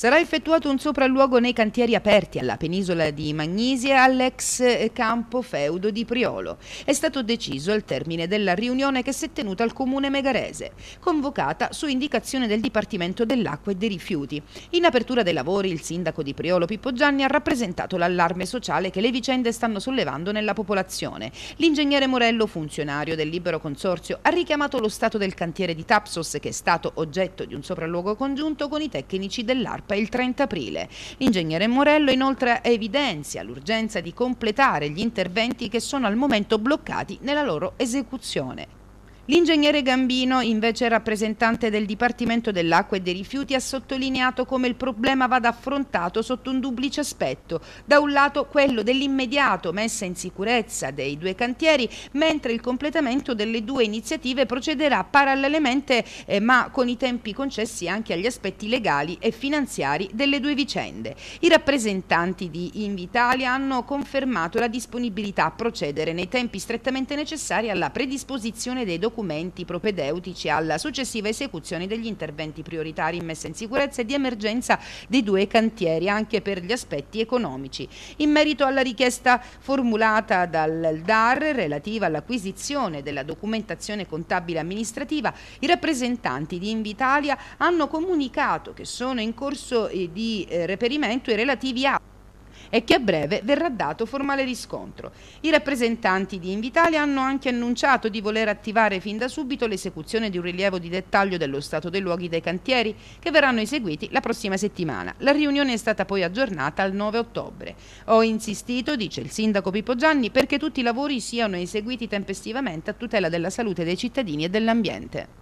Sarà effettuato un sopralluogo nei cantieri aperti alla penisola di Magnisia e all'ex campo feudo di Priolo. È stato deciso al termine della riunione che si è tenuta al comune megarese, convocata su indicazione del Dipartimento dell'Acqua e dei Rifiuti. In apertura dei lavori il sindaco di Priolo Pippo Gianni ha rappresentato l'allarme sociale che le vicende stanno sollevando nella popolazione. L'ingegnere Morello, funzionario del Libero Consorzio, ha richiamato lo stato del cantiere di Tapsos che è stato oggetto di un sopralluogo congiunto con i tecnici dell'ARP COP il 30 aprile. L'ingegnere Morello inoltre evidenzia l'urgenza di completare gli interventi che sono al momento bloccati nella loro esecuzione. L'ingegnere Gambino, invece rappresentante del Dipartimento dell'Acqua e dei Rifiuti, ha sottolineato come il problema vada affrontato sotto un duplice aspetto. Da un lato quello dell'immediato messa in sicurezza dei due cantieri, mentre il completamento delle due iniziative procederà parallelamente eh, ma con i tempi concessi anche agli aspetti legali e finanziari delle due vicende. I rappresentanti di Invitalia hanno confermato la disponibilità a procedere nei tempi strettamente necessari alla predisposizione dei documenti documenti propedeutici alla successiva esecuzione degli interventi prioritari in messa in sicurezza e di emergenza dei due cantieri anche per gli aspetti economici. In merito alla richiesta formulata dal DAR relativa all'acquisizione della documentazione contabile amministrativa, i rappresentanti di Invitalia hanno comunicato che sono in corso eh, di eh, reperimento i relativi atti e che a breve verrà dato formale riscontro. I rappresentanti di Invitalia hanno anche annunciato di voler attivare fin da subito l'esecuzione di un rilievo di dettaglio dello stato dei luoghi dei cantieri che verranno eseguiti la prossima settimana. La riunione è stata poi aggiornata al 9 ottobre. Ho insistito, dice il sindaco Pippo Gianni, perché tutti i lavori siano eseguiti tempestivamente a tutela della salute dei cittadini e dell'ambiente.